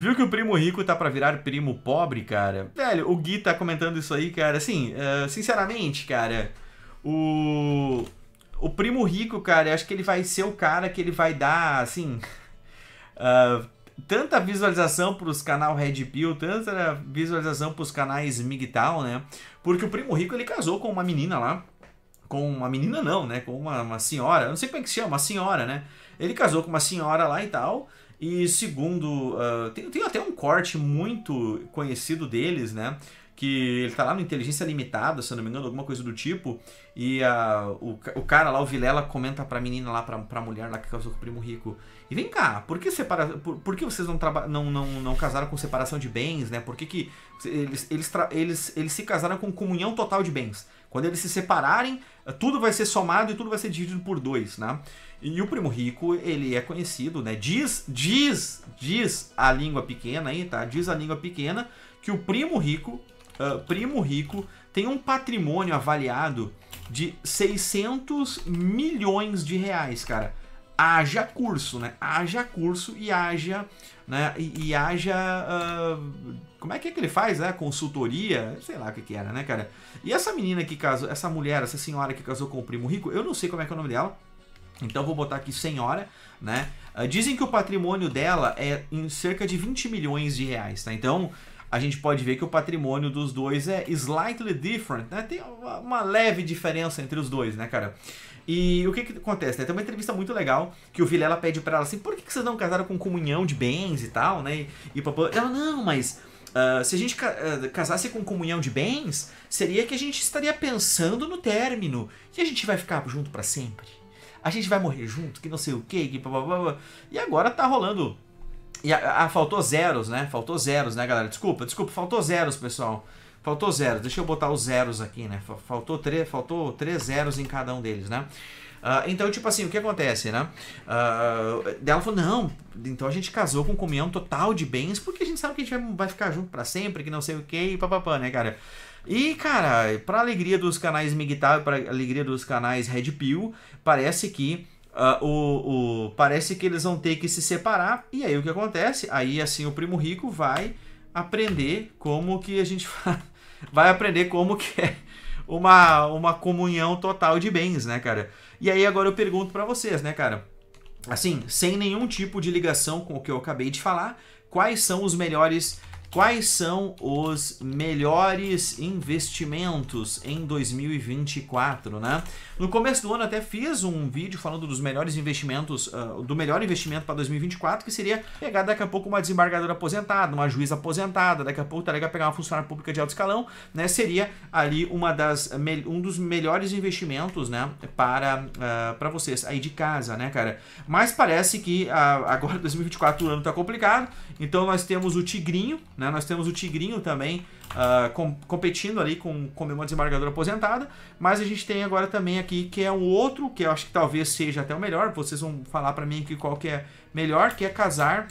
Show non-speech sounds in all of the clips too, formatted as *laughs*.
Viu que o primo rico tá para virar primo pobre, cara? Velho, o Gui tá comentando isso aí, cara. Assim, uh, sinceramente, cara, o. O primo rico, cara, acho que ele vai ser o cara que ele vai dar, assim. Uh, *laughs* tanta visualização pros canal Red Pill, tanta visualização pros canais MGTOW, né? Porque o primo rico ele casou com uma menina lá. Com uma menina, não, né? Com uma, uma senhora. não sei como é que se chama, uma senhora, né? Ele casou com uma senhora lá e tal. E segundo, uh, tem, tem, até um corte muito conhecido deles, né? Que ele tá lá no Inteligência Limitada, se eu não me engano, alguma coisa do tipo. E a o, o cara lá, o Vilela, comenta pra menina lá, pra, pra mulher lá que casou com o primo rico. E vem cá, por que, separa, por, por que vocês não, traba, não, não, não casaram com separação de bens, né? Por que, que eles, eles, eles, eles se casaram com comunhão total de bens? Quando eles se separarem, eh, tudo vai ser somado e tudo vai ser dividido por dois, né? E o primo rico, ele é conhecido, né? Diz, diz, diz a língua pequena aí, tá? Diz a língua pequena que o primo rico, uh, primo rico tem um patrimônio avaliado de 600 milhões de reais, cara haja curso, né? Haja curso e haja, né? E, e haja, uh, como é que é que ele faz, né? Consultoria, sei lá o que que era, né, cara? E essa menina que casou, essa mulher, essa senhora que casou com o primo rico, eu não sei como é que é o nome dela. Então vou botar aqui senhora, né? Uh, dizem que o patrimônio dela é em cerca de 20 milhões de reais, tá? Então a gente pode ver que o patrimônio dos dois é slightly different, né? Tem uma leve diferença entre os dois, né, cara? E o que, que acontece, né? Tem uma entrevista muito legal que o Vilela pede para ela assim: por que, que, vocês não casaram com comunhão de bens e tal, né? E, e ela, não, mas. Uh, se a gente ca ah, casasse com comunhão de bens, seria que a gente estaria pensando no término. E a gente vai ficar junto para sempre. A gente vai morrer junto, que não sei o quê, que blá, blá, blá. E agora tá rolando e ah, faltou zeros, né? Faltou zeros, né, galera? Desculpa, desculpa, faltou zeros, pessoal. Faltou zeros. Deixa eu botar os zeros aqui, né? Faltou três, faltou três zeros em cada um deles, né? Uh, então, tipo assim, o que acontece, né? Uh, ah, ela falou, não, então a gente casou com comunhão total de bens, porque a gente sabe que a gente vai, vai ficar junto para sempre, que não sei o que, e papapá, né, cara? E, cara, pra alegria dos canais e pra alegria dos canais Red Pill, parece que Uh, o, o, parece que eles vão ter que se separar. E aí o que acontece? Aí assim o primo rico vai aprender como que a gente *laughs* faz vai aprender como que é uma, uma comunhão total de bens, né, cara? E aí agora eu pergunto para vocês, né, cara? Assim, sem nenhum tipo de ligação com o que eu acabei de falar, quais são os melhores Quais são os melhores investimentos em 2024, né? No começo do ano até fiz um vídeo falando dos melhores investimentos, uh, do melhor investimento para 2024, que seria pegar daqui a pouco uma desembargadora aposentada, uma juíza aposentada, daqui a pouco estaria tá pegar uma funcionária pública de alto escalão, né? Seria ali uma das um dos melhores investimentos, né, para uh, ah, para vocês aí de casa, né, cara? Mas parece que uh, agora 2024 *laughs* o ano tá complicado. Então nós temos o Tigrinho né? Nós temos o Tigrinho também uh, com, competindo ali com, com uma desembargadora aposentada, mas a gente tem agora também aqui que é um outro, que eu acho que talvez seja até o melhor, vocês vão falar para mim que qual que é melhor, que é casar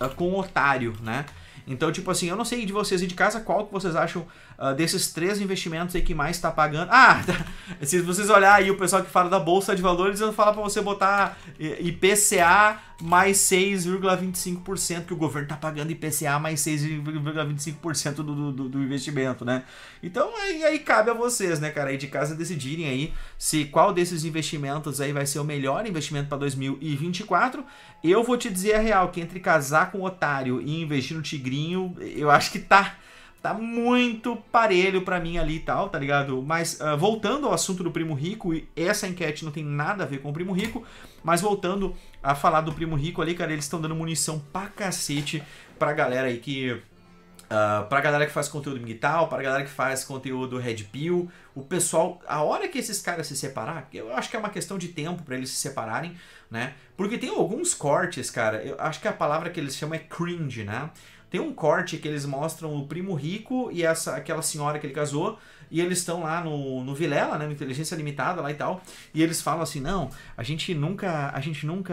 uh, com o otário, né? Então, tipo assim, eu não sei de vocês e de casa qual que vocês acham uh, desses três investimentos aí que mais está pagando. Ah, *laughs* tá. se vocês olharem aí o pessoal que fala da bolsa de valores, eu falo para você botar eh, IPCA mais 6,25% que o governo está pagando IPCA mais 6,25% do, do, do, investimento, né? Então aí, aí cabe a vocês, né, cara, aí de casa decidirem aí se qual desses investimentos aí vai ser o melhor investimento para 2024. Eu vou te dizer a real que entre casar com o otário e investir no tigrinho, eu acho que tá tá muito parelho para mim ali e tal, tá ligado? Mas uh, voltando ao assunto do primo rico, e essa enquete não tem nada a ver com o primo rico, mas voltando a falar do primo rico ali, cara, eles estão dando munição pra cacete pra galera aí que. Uh, pra galera que faz conteúdo digital, pra galera que faz conteúdo Red Pill, o pessoal, a hora que esses caras se separar, eu acho que é uma questão de tempo para eles se separarem, né? Porque tem alguns cortes, cara, eu acho que a palavra que eles chamam é cringe, né? Tem um corte que eles mostram o primo rico e essa aquela senhora que ele casou, e eles estão lá no, no Vilela, né, no Inteligência Limitada lá e tal, e eles falam assim: "Não, a gente nunca, a gente nunca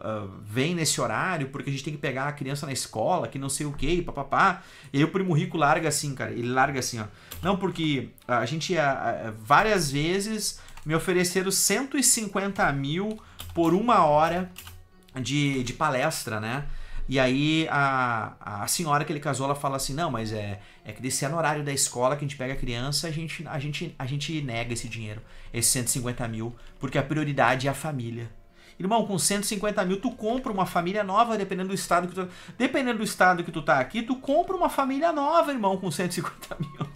uh, vem nesse horário porque a gente tem que pegar a criança na escola, que não sei o que, papapá". E aí o primo rico larga assim, cara, ele larga assim, ó: "Não, porque ah, a gente ah, várias vezes me ofereceram 150 mil por uma hora de, de palestra, né? E aí a, a senhora que ele casou, ela fala assim: não, mas é, é que desse é no horário da escola que a gente pega a criança, a gente, a gente, a gente nega esse dinheiro, esses 150 mil, porque a prioridade é a família. Irmão, com 150 mil, tu compra uma família nova, dependendo do estado que tu. Dependendo do estado que tu tá aqui, tu compra uma família nova, irmão, com 150 mil.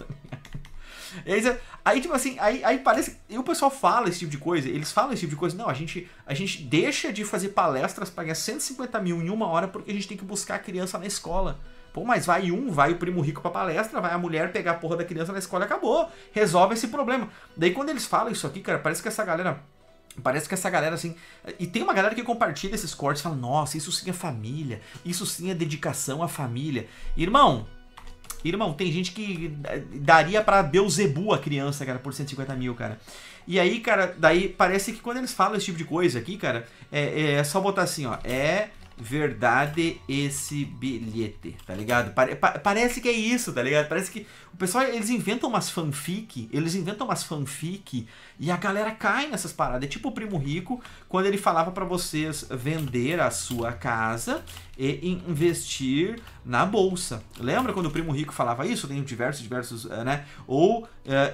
Aí, aí, tipo assim, aí, aí parece. E o pessoal fala esse tipo de coisa, eles falam esse tipo de coisa. Não, a gente, a gente deixa de fazer palestras, pagar 150 mil em uma hora porque a gente tem que buscar a criança na escola. Pô, mas vai um, vai o primo rico pra palestra, vai a mulher pegar a porra da criança na escola acabou. Resolve esse problema. Daí quando eles falam isso aqui, cara, parece que essa galera Parece que essa galera, assim. E tem uma galera que compartilha esses cortes e fala: nossa, isso sim é família, isso sim é dedicação à família. Irmão, Irmão, tem gente que eh, daria para Beuzebu a criança, cara, por 150 mil, cara. E aí, cara, daí parece que quando eles falam esse tipo de coisa aqui, cara, é, é só botar assim, ó. É verdade esse bilhete, tá ligado? Pare pa parece que é isso, tá ligado? Parece que o pessoal, eles inventam umas fanfic, eles inventam umas fanfic e a galera cai nessas paradas. É tipo o Primo Rico, quando ele falava para vocês vender a sua casa e investir na bolsa. Lembra quando o Primo Rico falava isso? Tem diversos, diversos, eh, né? Ou uh,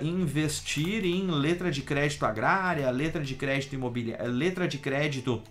investir em letra de crédito agrária, letra de crédito imobiliário, letra de crédito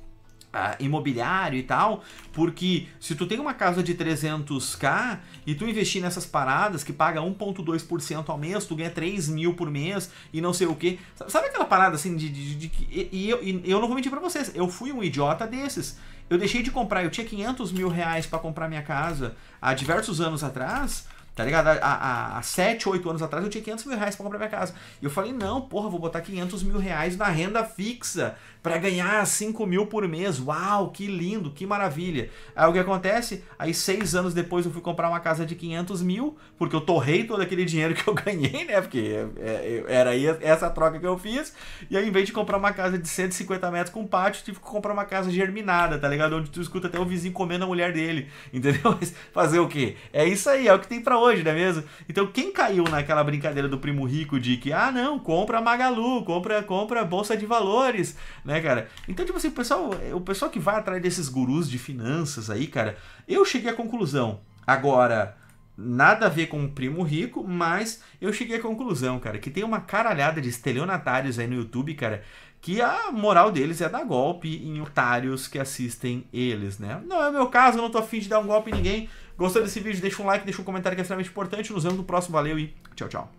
Uh, imobiliário e tal, porque se tu tem uma casa de 300k e tu investir nessas paradas que paga 1,2% ao mês, tu ganha 3 mil por mês e não sei o que. Sabe aquela parada assim de. de, de, de e, e, eu, e eu não vou mentir pra vocês, eu fui um idiota desses. Eu deixei de comprar, eu tinha 500 mil reais para comprar minha casa há diversos anos atrás Tá ligado? Há, sete oito 7, 8 anos atrás eu tinha 500 mil reais pra comprar minha casa. E eu falei, não, porra, vou botar 500 mil reais na renda fixa para ganhar 5 mil por mês. Uau, que lindo, que maravilha. Aí o que acontece? Aí seis anos depois eu fui comprar uma casa de 500 mil, porque eu torrei todo aquele dinheiro que eu *laughs* ganhei, né? Porque é, é, é, era aí essa troca que eu fiz. E aí, em vez de comprar uma casa de 150 metros com pátio, tive que comprar uma casa germinada, tá ligado? Onde tu escuta até o vizinho comendo a mulher dele, *laughs* entendeu? Mas fazer o quê? É isso aí, é o que tem para hoje hoje, não é mesmo? Então quem caiu naquela brincadeira do primo rico de que, ah, não, compra Magalu, compra, compra Bolsa de Valores, né, cara? Então, tipo assim, o pessoal, o pessoal que vai atrás desses gurus de finanças aí, cara, eu cheguei à conclusão. Agora, nada a ver com o primo rico, mas eu cheguei à conclusão, cara, que tem uma caralhada de estelionatários aí no YouTube, cara, que a moral deles é dar golpe em otários que assistem eles, né? Não é o meu caso, eu não tô afim de dar um golpe em ninguém. Gostou desse vídeo? Deixa um like, deixa um comentário que é extremamente importante. Nos vemos no próximo, valeu e tchau, tchau.